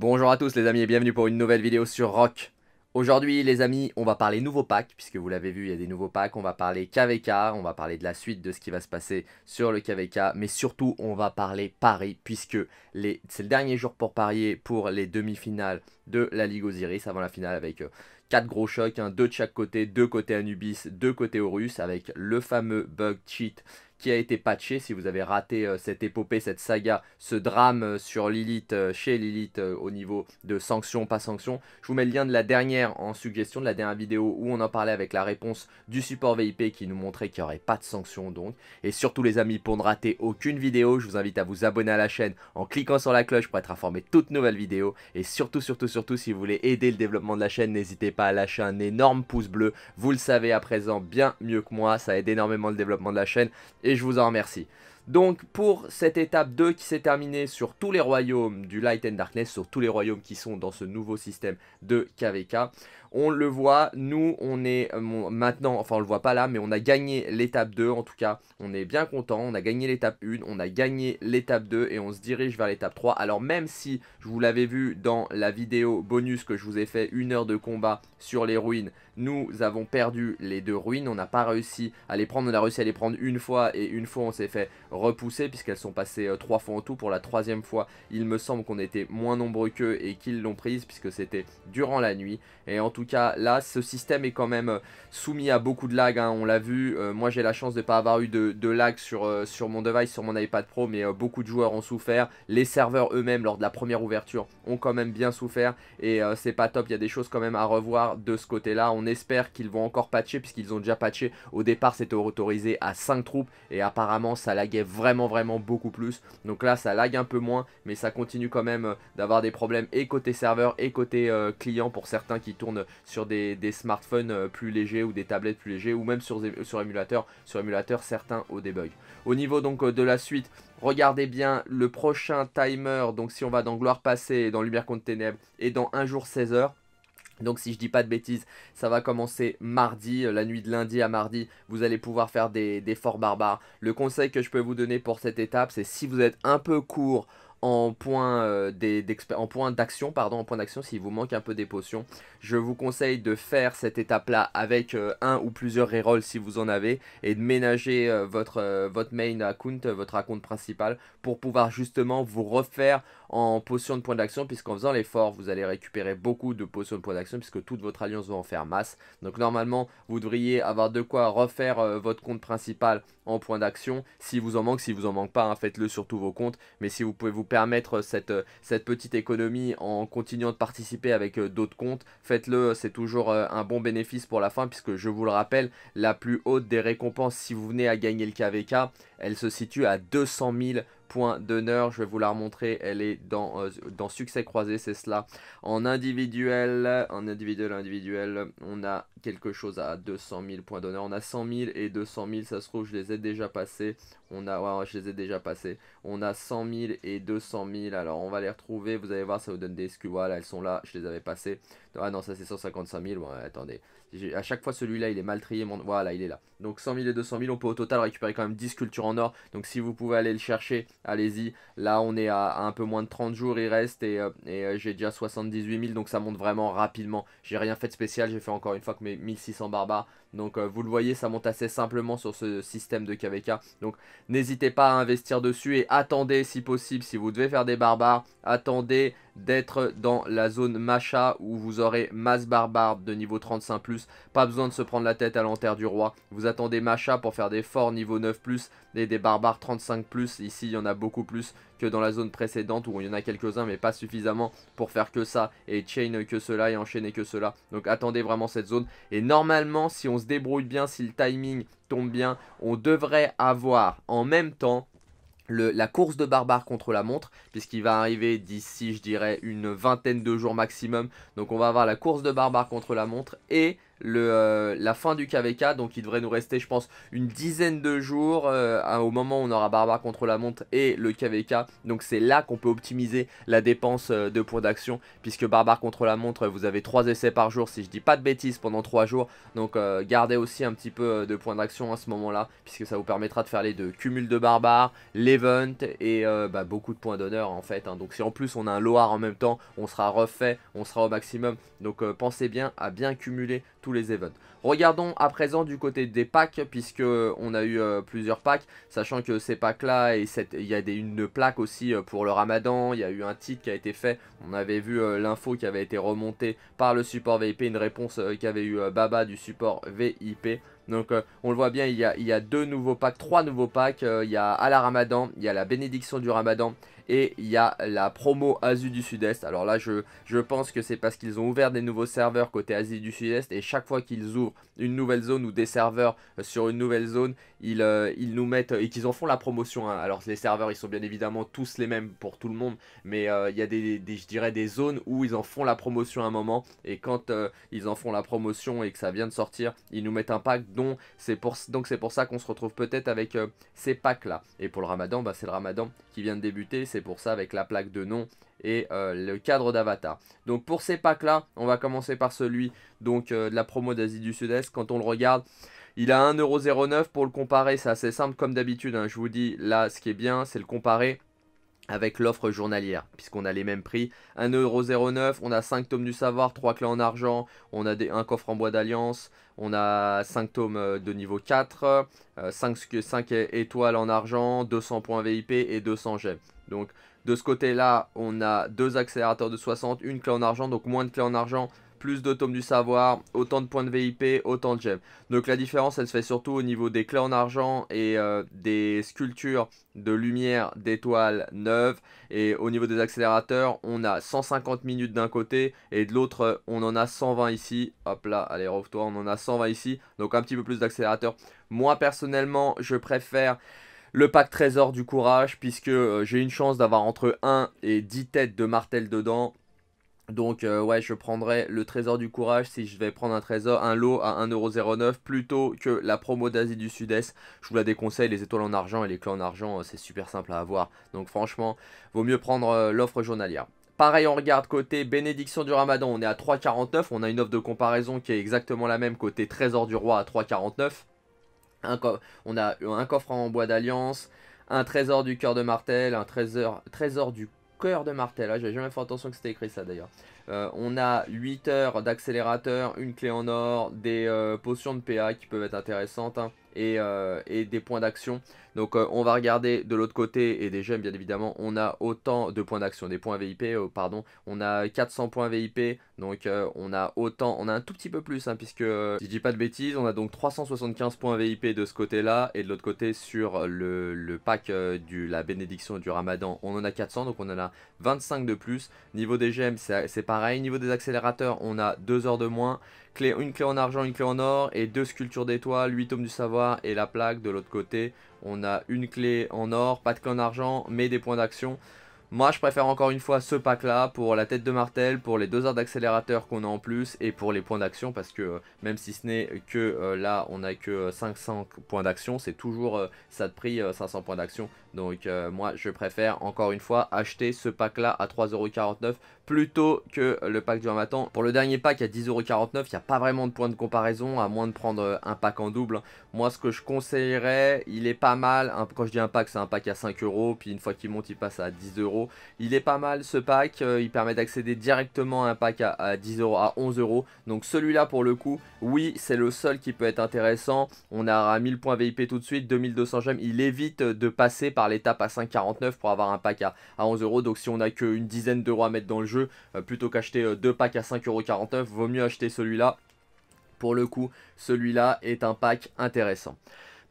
Bonjour à tous les amis et bienvenue pour une nouvelle vidéo sur Rock. Aujourd'hui les amis, on va parler nouveaux packs, puisque vous l'avez vu, il y a des nouveaux packs, on va parler KVK, on va parler de la suite de ce qui va se passer sur le KVK, mais surtout on va parler Paris, puisque c'est le dernier jour pour parier pour les demi-finales de la Ligue Osiris, avant la finale avec 4 euh, gros chocs, 2 hein, de chaque côté, 2 côté Anubis, 2 côté Orus avec le fameux bug cheat qui a été patché. Si vous avez raté euh, cette épopée, cette saga, ce drame euh, sur Lilith, euh, chez Lilith, au niveau de sanctions, pas sanctions, je vous mets le lien de la dernière en suggestion, de la dernière vidéo où on en parlait avec la réponse du support VIP qui nous montrait qu'il n'y aurait pas de sanctions donc. Et surtout les amis, pour ne rater aucune vidéo, je vous invite à vous abonner à la chaîne en cliquant sur la cloche pour être informé de toutes nouvelles vidéos. Et surtout, surtout, surtout, si vous voulez aider le développement de la chaîne, n'hésitez pas à lâcher un énorme pouce bleu. Vous le savez à présent bien mieux que moi, ça aide énormément le développement de la chaîne et je vous en remercie. Donc pour cette étape 2 qui s'est terminée sur tous les royaumes du Light and Darkness, sur tous les royaumes qui sont dans ce nouveau système de KVK, on le voit, nous, on est euh, maintenant, enfin on le voit pas là, mais on a gagné l'étape 2 en tout cas. On est bien content, on a gagné l'étape 1, on a gagné l'étape 2 et on se dirige vers l'étape 3. Alors même si, je vous l'avais vu dans la vidéo bonus que je vous ai fait, une heure de combat sur les ruines, nous avons perdu les deux ruines, on n'a pas réussi à les prendre, on a réussi à les prendre une fois et une fois on s'est fait repousser puisqu'elles sont passées euh, trois fois en tout. Pour la troisième fois, il me semble qu'on était moins nombreux qu'eux et qu'ils l'ont prise puisque c'était durant la nuit. Et en tout tout cas, là, ce système est quand même euh, soumis à beaucoup de lag. Hein, on l'a vu. Euh, moi, j'ai la chance de ne pas avoir eu de, de lag sur, euh, sur mon device, sur mon iPad Pro, mais beaucoup de joueurs ont souffert. Les serveurs eux-mêmes, lors de la première ouverture, ont quand même bien souffert. Et c'est pas top. Il y a des choses quand même à revoir de ce côté-là. On espère qu'ils vont encore patcher, puisqu'ils ont déjà patché. Au départ, c'était autorisé à 5 troupes. Et apparemment, ça laguait vraiment, vraiment beaucoup plus. Donc là, ça lag un peu moins, mais ça continue quand même d'avoir des problèmes et côté serveur et côté client pour certains qui tournent sur des, smartphones euh, plus légers ou des tablettes plus légers ou même sur, sur émulateur, sur émulateur certains au debug. Au niveau donc euh, de la suite, regardez bien le prochain timer, donc si on va dans Gloire passée, dans Lumière contre ténèbres et dans un jour 16 heures, donc si je dis pas de bêtises, ça va commencer mardi, euh, la nuit de lundi à mardi, vous allez pouvoir faire des, des forts barbares. Le conseil que je peux vous donner pour cette étape, c'est si vous êtes un peu court euh, en point d'action, pardon, en point d'action s'il vous manque un peu des potions. Je vous conseille de faire cette étape-là avec euh, un ou plusieurs rerolls si vous en avez et de ménager euh, votre, votre main account, votre account principal pour pouvoir justement vous refaire en potion de points d'action puisqu'en faisant l'effort vous allez récupérer beaucoup de potions de points d'action puisque toute votre alliance va en faire masse. Donc normalement vous devriez avoir de quoi refaire votre compte principal en point d'action. Si vous en manque, si vous en manque pas, hein, faites-le sur tous vos comptes. Mais si vous pouvez vous permettre cette, cette petite économie en continuant de participer avec euh, d'autres comptes, faites-le, c'est toujours euh, un bon bénéfice pour la fin puisque je vous le rappelle, la plus haute des récompenses si vous venez à gagner le KVK, elle se situe à 200 000 point d'honneur. Je vais vous la remontrer. Elle est euh, dans, succès croisé, c'est cela. En individuel, en individuel, individuel, on a quelque chose à 200 000 points d'honneur. On a 100 000 et 200 000. Ça se trouve, je les ai déjà passés. On a, je les ai déjà passés. On a 100 000 et 200 000. Alors, on va les retrouver. Vous allez voir, ça vous donne des SQ. Voilà, elles sont là. Je les avais passées. Ah non, ça c'est 155 000. attendez à chaque fois celui-là il est mal trié, voilà il est là. Donc 100 000 et 200 000, on peut au total récupérer quand même 10 sculptures en or, donc si vous pouvez aller le chercher, allez-y. Là on est à, un peu moins de 30 jours, il reste, et, euh, euh, j'ai déjà 78 000, donc ça monte vraiment rapidement. J'ai rien fait de spécial, j'ai fait encore une fois que mes 1600 barbares, donc euh, vous le voyez, ça monte assez simplement sur ce système de KVK. Donc n'hésitez pas à investir dessus et attendez si possible, si vous devez faire des barbares, attendez d'être dans la zone Macha où vous aurez masse barbare de niveau 35+. Pas besoin de se prendre la tête à l'enterre du roi. Vous attendez Macha pour faire des forts niveau 9+, et des barbares 35+. Ici, il y en a beaucoup plus que dans la zone précédente où il y en a quelques-uns mais pas suffisamment pour faire que ça et chain que cela et enchaîner que cela. Donc attendez vraiment cette zone et normalement si on se débrouille bien, si le timing tombe bien, on devrait avoir en même temps le, la course de barbare contre la montre, puisqu'il va arriver d'ici, je dirais, une vingtaine de jours maximum. Donc on va avoir la course de barbare contre la montre et euh, la fin du KVK. Donc il devrait nous rester, je pense, une dizaine de jours euh, au moment où on aura Barbare contre la montre et le KVK. Donc c'est là qu'on peut optimiser la dépense euh, de points d'action. Puisque Barbare contre la montre, vous avez 3 essais par jour, si je dis pas de bêtises, pendant 3 jours. Donc gardez aussi un petit peu de points d'action à ce moment-là. Puisque ça vous permettra de faire les deux cumuls de Barbare, l'event et bah, beaucoup de points d'honneur en fait. Hein. Donc si en plus on a un Loire en même temps, on sera refait, on sera au maximum. Donc pensez bien à bien cumuler tous les events. Regardons à présent du côté des packs, puisque on a eu euh, plusieurs packs, sachant que ces packs-là, et il y a des, une plaque aussi euh, pour le ramadan, il y a eu un titre qui a été fait, on avait vu euh, l'info qui avait été remontée par le support VIP, une réponse qu'avait eu Baba du support VIP, donc on le voit bien, il y, a, il deux nouveaux packs, trois nouveaux packs. il y a à la Ramadan, il y a la bénédiction du Ramadan et il y a la promo Asie du Sud-Est. Alors là, je, je pense que c'est parce qu'ils ont ouvert des nouveaux serveurs côté Asie du Sud-Est. Et chaque fois qu'ils ouvrent une nouvelle zone ou des serveurs euh, sur une nouvelle zone, ils, euh, ils nous mettent et qu'ils en font la promotion. Hein. Alors les serveurs, ils sont bien évidemment tous les mêmes pour tout le monde. Mais euh, il y a des, je dirais, des zones où ils en font la promotion à un moment. Et quand ils en font la promotion et que ça vient de sortir, ils nous mettent un pack dont pour, donc c'est pour ça qu'on se retrouve peut-être avec ces packs là. Et pour le ramadan, bah, c'est le ramadan qui vient de débuter, c'est pour ça avec la plaque de nom et euh, le cadre d'avatar. Donc pour ces packs là, on va commencer par celui donc euh, de la promo d'Asie du Sud-Est. Quand on le regarde, il a 1,09€ pour le comparer, c'est assez simple comme d'habitude, hein. je vous dis, là ce qui est bien c'est le comparer avec l'offre journalière, puisqu'on a les mêmes prix. 1,09€, on a 5 tomes du savoir, 3 clés en argent, on a des, un coffre en bois d'alliance, on a 5 tomes euh, de niveau 4, 5, 5, étoiles en argent, 200 points VIP et 200 gemmes. Donc de ce côté-là, on a 2 accélérateurs de 60, une clé en argent, donc moins de clés en argent, plus de tomes du savoir, autant de points de VIP, autant de gemmes. Donc la différence, elle se fait surtout au niveau des clés en argent et euh, des sculptures de lumière d'étoiles neuves. Et au niveau des accélérateurs, on a 150 minutes d'un côté et de l'autre, on en a 120 ici. Hop là, allez, rouvre toi on en a 120 ici. Donc un petit peu plus d'accélérateurs. Moi, personnellement, je préfère le pack trésor du courage puisque euh, j'ai une chance d'avoir entre 1 et 10 têtes de martel dedans donc euh, ouais, je prendrais le trésor du courage si je vais prendre un trésor, un lot à 1,09€ plutôt que la promo d'Asie du Sud-Est. Je vous la déconseille, les étoiles en argent et les clés en argent, euh, c'est super simple à avoir. Donc franchement, vaut mieux prendre euh, l'offre journalière. Pareil, on regarde côté bénédiction du ramadan, on est à 3,49€. On a une offre de comparaison qui est exactement la même côté trésor du roi à 3,49€. On a un coffre en bois d'alliance, un trésor du cœur de martel, un trésor, trésor du cœur de martel. Là, hein, j'avais jamais fait attention que c'était écrit ça d'ailleurs. Euh, on a 8 heures d'accélérateur, une clé en or, des euh, potions de PA qui peuvent être intéressantes hein, euh, et, des points d'action. Donc euh, on va regarder de l'autre côté et des gemmes bien évidemment on a autant de points d'action, des points VIP euh, pardon, on a 400 points VIP donc euh, on a autant, on a un tout petit peu plus hein, puisque si je dis pas de bêtises on a donc 375 points VIP de ce côté là et de l'autre côté sur le, pack de la bénédiction du ramadan on en a 400 donc on en a 25 de plus, niveau des gemmes c'est pareil, niveau des accélérateurs on a 2 heures de moins, clé, une clé en argent, une clé en or et deux sculptures d'étoiles, 8 tomes du savoir et la plaque de l'autre côté on a une clé en or, pas de clé en argent, mais des points d'action. Moi, je préfère encore une fois ce pack-là pour la tête de martel, pour les deux heures d'accélérateur qu'on a en plus et pour les points d'action parce que euh, même si ce n'est que euh, là, on n'a que 500 euh, points d'action, c'est toujours ça de prix 500 points d'action. Donc moi, je préfère encore une fois acheter ce pack-là à 3,49€ plutôt que le pack du matin. Pour le dernier pack à 10,49€, il n'y a pas vraiment de point de comparaison à moins de prendre un pack en double. Moi, ce que je conseillerais, il est pas mal. quand je dis un pack, c'est un pack à 5€, puis une fois qu'il monte, il passe à 10€. Il est pas mal ce pack, euh, il permet d'accéder directement à un pack à, 10€, 10 euros, à 11 euros. Donc celui-là pour le coup, oui c'est le seul qui peut être intéressant. On à 1000 points VIP tout de suite, 2200 gemmes. Il évite de passer par l'étape à 5,49 pour avoir un pack à, 11€. 11 euros. Donc si on a qu'une dizaine d'euros à mettre dans le jeu, euh, plutôt qu'acheter euh, deux packs à 5,49 vaut mieux acheter celui-là. Pour le coup, celui-là est un pack intéressant.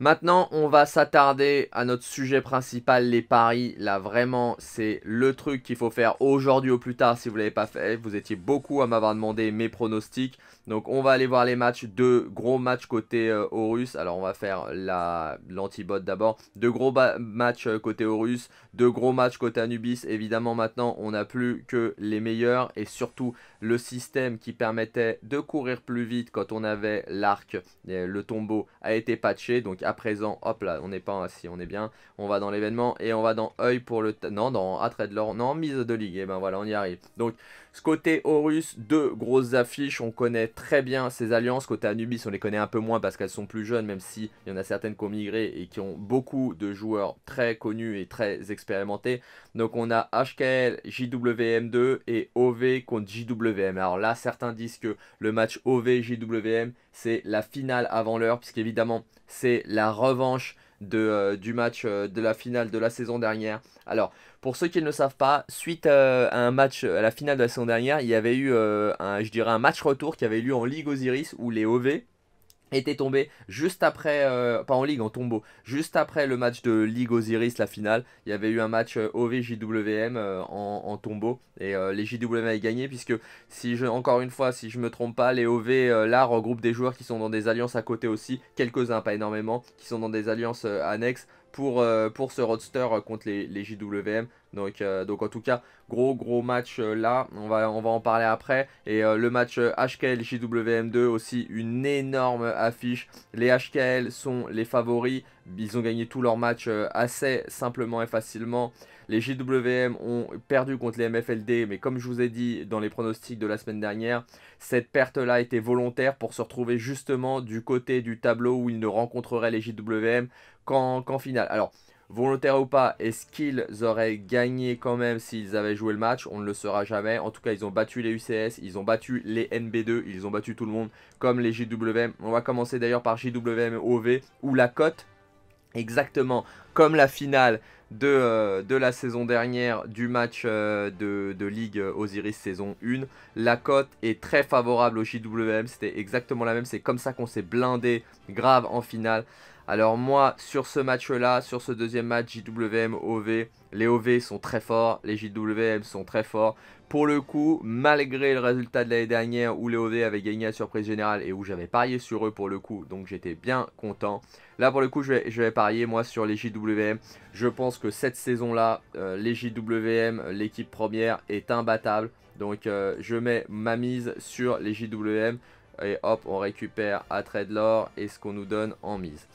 Maintenant, on va s'attarder à notre sujet principal, les paris. Là, vraiment, c'est le truc qu'il faut faire aujourd'hui au plus tard. Si vous ne l'avez pas fait, vous étiez beaucoup à m'avoir demandé mes pronostics. Donc on va aller voir les matchs, deux gros matchs côté euh, Horus. Alors on va faire l'antibot d'abord. Deux gros matchs euh, côté Horus, deux gros matchs côté Anubis. Évidemment maintenant on n'a plus que les meilleurs et surtout le système qui permettait de courir plus vite quand on avait l'arc, le tombeau a été patché. Donc à présent, hop là, on n'est pas assis, on est bien. On va dans l'événement et on va dans œil pour le... Non, dans Atrait de l'or, non, mise de ligue. Et eh ben voilà, on y arrive. Donc Côté Horus, deux grosses affiches, on connaît très bien ces alliances. Côté Anubis, on les connaît un peu moins parce qu'elles sont plus jeunes, même s'il y en a certaines qui ont migré et qui ont beaucoup de joueurs très connus et très expérimentés. Donc on a HKL, JWM2 et OV contre JWM. Alors là, certains disent que le match OV-JWM, c'est la finale avant l'heure, puisqu'évidemment, c'est la revanche de, euh, du match euh, de la finale de la saison dernière. Alors, pour ceux qui ne le savent pas, suite euh, à un match, euh, à la finale de la saison dernière, il y avait eu, euh, un, je dirais, un match retour qui avait lieu en Ligue Osiris où les OV étaient tombés juste après, pas en ligue, en tombeau, juste après le match de Ligue Osiris, la finale. Il y avait eu un match OV-JWM en, tombeau et les JWM avaient gagné puisque, si je, encore une fois, si je me trompe pas, les OV là regroupent des joueurs qui sont dans des alliances à côté aussi, quelques-uns, pas énormément, qui sont dans des alliances annexes pour, euh, pour ce roadster euh, contre les, les JWM. Donc, euh, donc en tout cas, gros gros match là, on va, on va en parler après. Et le match HKL JWM2 aussi, une énorme affiche. Les HKL sont les favoris, ils ont gagné tous leurs matchs assez simplement et facilement. Les JWM ont perdu contre les MFLD, mais comme je vous ai dit dans les pronostics de la semaine dernière, cette perte-là était volontaire pour se retrouver justement du côté du tableau où ils ne rencontreraient les JWM qu'en finale. Alors, volontaire ou pas, est-ce qu'ils auraient gagné quand même s'ils avaient joué le match On ne le saura jamais. En tout cas, ils ont battu les UCS, ils ont battu les NB2, ils ont battu tout le monde, comme les JWM. On va commencer d'ailleurs par JWM OV, où la cote, exactement comme la finale de, euh, la saison dernière du match euh, de, de, Ligue Osiris saison 1, la cote est très favorable au JWM. C'était exactement la même, c'est comme ça qu'on s'est blindé grave en finale. Alors moi, sur ce match-là, sur ce deuxième match, JWM, OV, les OV sont très forts, les JWM sont très forts. Pour le coup, malgré le résultat de l'année dernière où les OV avaient gagné la surprise générale et où j'avais parié sur eux pour le coup, donc j'étais bien content. Là pour le coup, je vais, parier moi sur les JWM. Je pense que cette saison-là, euh, les JWM, l'équipe première, est imbattable. Donc euh, je mets ma mise sur les JWM et hop, on récupère à trade l'or et ce qu'on nous donne en mise.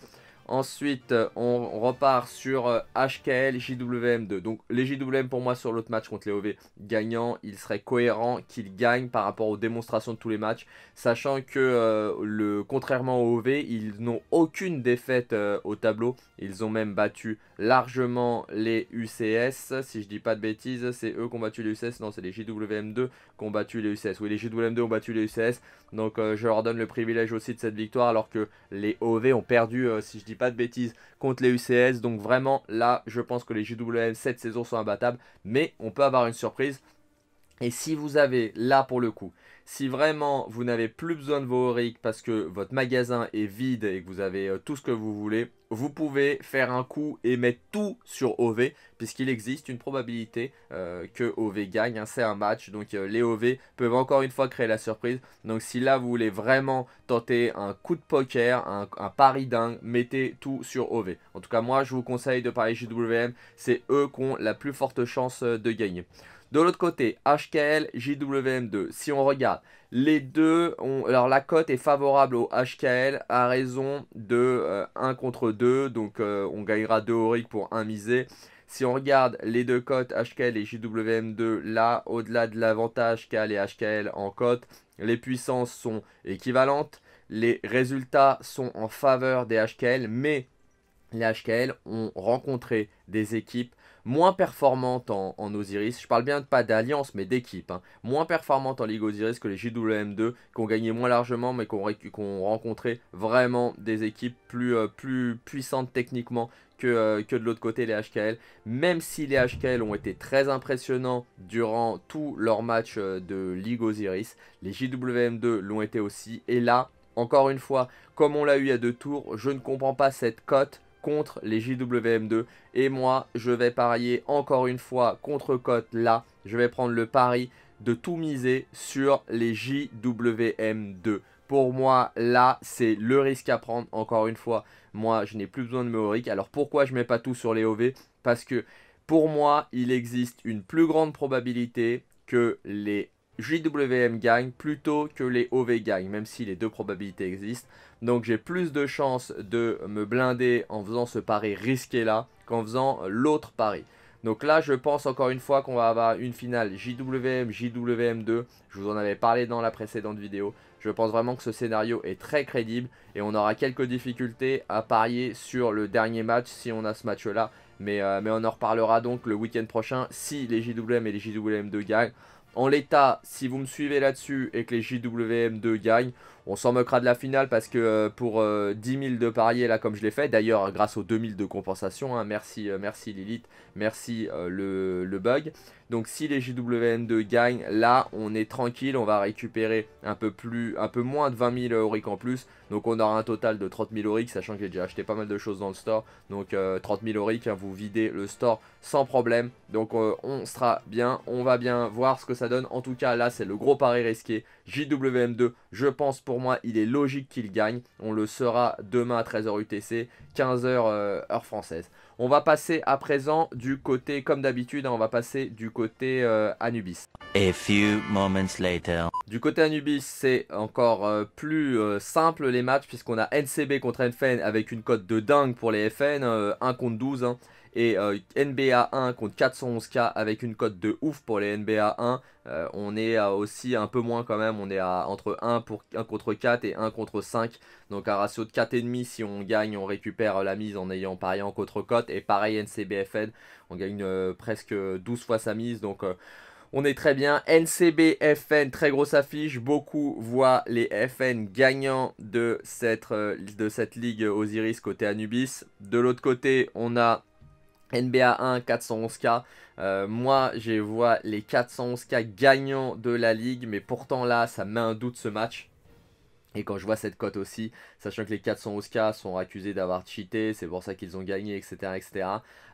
Ensuite, euh, on, repart sur HKL euh, JWM2. Donc, les JWM pour moi sur l'autre match contre les OV gagnant, il serait cohérent qu'ils gagnent par rapport aux démonstrations de tous les matchs, sachant que euh, le, contrairement aux OV, ils n'ont aucune défaite au tableau. Ils ont même battu largement les UCS. Si je dis pas de bêtises, c'est eux qui ont battu les UCS. Non, c'est les JWM2 qui ont battu les UCS. Oui, les JWM2 ont battu les UCS. Donc, je leur donne le privilège aussi de cette victoire, alors que les OV ont perdu, si je dis pas de bêtises, contre les UCS. Donc vraiment, là, je pense que les JWM cette saison sont imbattables. Mais on peut avoir une surprise. Et si vous avez là pour le coup si vraiment vous n'avez plus besoin de vos oriques parce que votre magasin est vide et que vous avez euh, tout ce que vous voulez, vous pouvez faire un coup et mettre tout sur OV puisqu'il existe une probabilité euh, que OV gagne. Hein. C'est un match, donc euh, les OV peuvent encore une fois créer la surprise. Donc si là vous voulez vraiment tenter un coup de poker, un, pari dingue, mettez tout sur OV. En tout cas moi je vous conseille de parier JWM, c'est eux qui ont la plus forte chance de gagner. De l'autre côté, HKL, JWM2. Si on regarde, les deux Alors la cote est favorable au HKL à raison de 1 euh, contre 2. Donc euh, on gagnera 2 auric pour 1 misé. Si on regarde les deux cotes HKL et JWM2, là, au-delà de l'avantage qu'a et HKL en cote, les puissances sont équivalentes. Les résultats sont en faveur des HKL, mais les HKL ont rencontré des équipes moins performante en, Osiris. Je parle bien de, pas d'alliance, mais d'équipe. Hein. Moins performante en Ligue Osiris que les JWM2, qui ont gagné moins largement, mais qui ont, rencontré vraiment des équipes plus, euh, plus puissantes techniquement que, euh, que de l'autre côté les HKL. Même si les HKL ont été très impressionnants durant tous leurs matchs euh, de Ligue Osiris, les JWM2 l'ont été aussi. Et là, encore une fois, comme on l'a eu à deux tours, je ne comprends pas cette cote contre les JWM2. Et moi, je vais parier encore une fois contre cote là. Je vais prendre le pari de tout miser sur les JWM2. Pour moi, là, c'est le risque à prendre. Encore une fois, moi, je n'ai plus besoin de me Alors pourquoi je ne mets pas tout sur les OV Parce que pour moi, il existe une plus grande probabilité que les JWM gagne plutôt que les OV gagnent, même si les deux probabilités existent. Donc j'ai plus de chances de me blinder en faisant ce pari risqué là qu'en faisant l'autre pari. Donc là, je pense encore une fois qu'on va avoir une finale JWM, JWM2. Je vous en avais parlé dans la précédente vidéo. Je pense vraiment que ce scénario est très crédible et on aura quelques difficultés à parier sur le dernier match si on a ce match-là. Mais, euh, mais on en reparlera donc le week-end prochain si les JWM et les JWM2 gagnent. En l'état, si vous me suivez là-dessus et que les JWM2 gagnent, on s'en moquera de la finale parce que euh, pour 10 euh, 000 de parier, là, comme je l'ai fait, d'ailleurs, grâce aux 2 000 de compensation, hein, merci, euh, merci Lilith, merci le, le, bug, donc si les JWN2 gagnent, là on est tranquille, on va récupérer un peu, plus, un peu moins de 20 000 Auric en plus. Donc on aura un total de 30 000 Auric, sachant que j'ai déjà acheté pas mal de choses dans le store. Donc 30 euh, 000 Auric, hein, vous videz le store sans problème. Donc euh, on sera bien, on va bien voir ce que ça donne. En tout cas là c'est le gros pari risqué JWM2, je pense pour moi, il est logique qu'il gagne. On le sera demain à 13h UTC, 15h heure française. On va passer à présent du côté, comme d'habitude, hein, on va passer du côté euh, Anubis. A few moments later. Du côté Anubis, c'est encore euh, plus euh, simple les matchs puisqu'on a NCB contre NFN avec une cote de dingue pour les FN, 1 contre 12. Et euh, NBA 1 contre 411K avec une cote de ouf pour les NBA 1. Euh, on est euh, aussi un peu moins quand même, on est à entre 1, pour, 1 contre 4 et 1 contre 5. Donc un ratio de 4,5 si on gagne, on récupère la mise en ayant pariant contre cote. Et pareil NCBFN, on gagne presque 12 fois sa mise. Donc on est très bien. NCBFN, très grosse affiche. Beaucoup voient les FN gagnants de de cette ligue Osiris côté Anubis. De l'autre côté, on a NBA 1, 411K. moi, je vois les 411K gagnants de la ligue, mais pourtant là, ça met un doute ce match. Et quand je vois cette cote aussi, sachant que les 411K sont accusés d'avoir cheaté, c'est pour ça qu'ils ont gagné, etc., etc.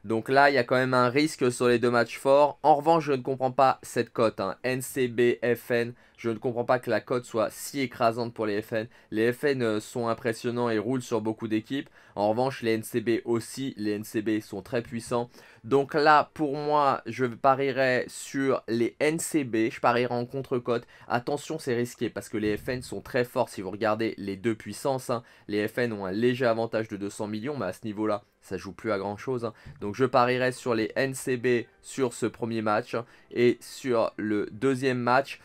Donc là, il y a quand même un risque sur les deux matchs forts. En revanche, je ne comprends pas cette cote. NCB hein. NCBFN je ne comprends pas que la cote soit si écrasante pour les FN. Les FN euh, sont impressionnants et roulent sur beaucoup d'équipes. En revanche, les NCB aussi. Les NCB sont très puissants. Donc là, pour moi, je parierais sur les NCB. Je parierais en contre-cote. Attention, c'est risqué parce que les FN sont très forts. Si vous regardez les deux puissances, hein, les FN ont un léger avantage de 200 millions. Mais à ce niveau-là, ça joue plus à grand chose. Hein. Donc je parierais sur les NCB sur ce premier match hein, et sur le deuxième match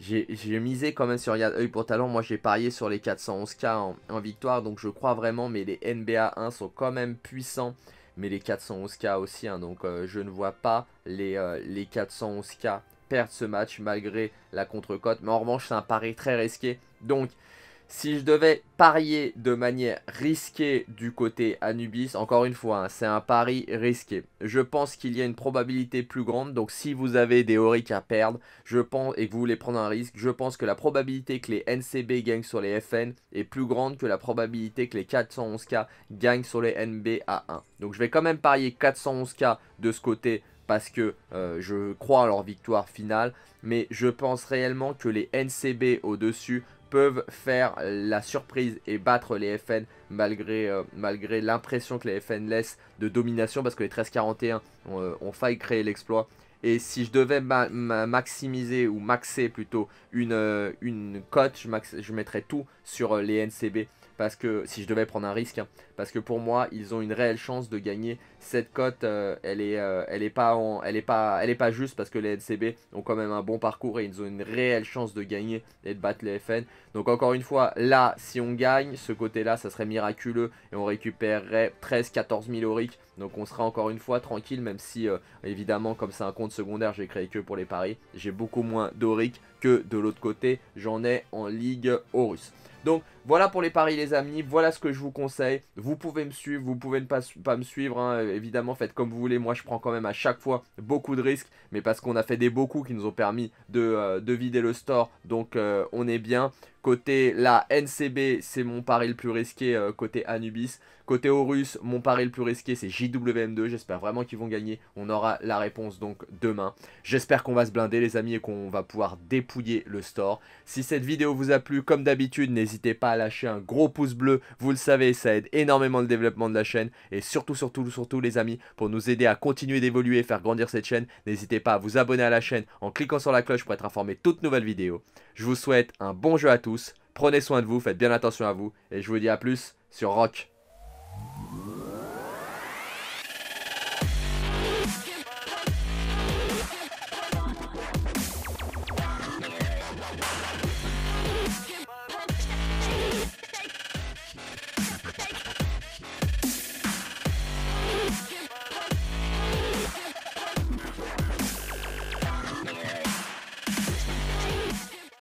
j'ai misé quand même sur Yad Oeil pour talent. Moi, j'ai parié sur les 411K en, victoire. Donc, je crois vraiment. Mais les NBA 1 sont quand même puissants. Mais les 411K aussi. Hein. donc, euh, je ne vois pas les, euh, les 411K perdre ce match malgré la contre-cote. Mais en revanche, c'est un pari très risqué. Donc, si je devais parier de manière risquée du côté Anubis, encore une fois, hein, c'est un pari risqué. Je pense qu'il y a une probabilité plus grande, donc si vous avez des Auric à perdre je pense, et que vous voulez prendre un risque, je pense que la probabilité que les NCB gagnent sur les FN est plus grande que la probabilité que les 411K gagnent sur les nba à 1. Donc je vais quand même parier 411K de ce côté parce que euh, je crois à leur victoire finale, mais je pense réellement que les NCB au-dessus peuvent faire la surprise et battre les FN malgré, euh, malgré l'impression que les FN laissent de domination parce que les 1341 euh, ont, failli créer l'exploit. Et si je devais maximiser ou maxer plutôt une, euh, cote, je, je mettrais tout sur les NCB parce que si je devais prendre un risque, hein, parce que pour moi, ils ont une réelle chance de gagner. Cette cote, euh, elle est, euh, elle est pas, elle est pas, elle est pas juste parce que les NCB ont quand même un bon parcours et ils ont une réelle chance de gagner et de battre les FN. Donc encore une fois, là, si on gagne, ce côté-là, ça serait miraculeux et on récupérerait 13-14 000 auric. Donc on sera encore une fois tranquille, même si euh, évidemment, comme c'est un compte secondaire, j'ai créé que pour les paris, j'ai beaucoup moins d'auric que de l'autre côté, j'en ai en Ligue Horus. Donc voilà pour les paris les amis, voilà ce que je vous conseille. Vous pouvez me suivre, vous pouvez ne pas, me suivre, hein. évidemment faites comme vous voulez. Moi je prends quand même à chaque fois beaucoup de risques, mais parce qu'on a fait des beaux coups qui nous ont permis de, euh, vider le store, donc euh, on est bien. Côté la NCB, c'est mon pari le plus risqué euh, côté Anubis. Côté Horus, mon pari le plus risqué, c'est JWM2. J'espère vraiment qu'ils vont gagner. On aura la réponse donc demain. J'espère qu'on va se blinder les amis et qu'on va pouvoir dépouiller le store. Si cette vidéo vous a plu, comme d'habitude, n'hésitez pas à lâcher un gros pouce bleu. Vous le savez, ça aide énormément le développement de la chaîne. Et surtout, surtout, surtout les amis, pour nous aider à continuer d'évoluer et faire grandir cette chaîne, n'hésitez pas à vous abonner à la chaîne en cliquant sur la cloche pour être informé de toutes nouvelles vidéos. Je vous souhaite un bon jeu à tous Prenez soin de vous, faites bien attention à vous. Et je vous dis à plus sur Rock.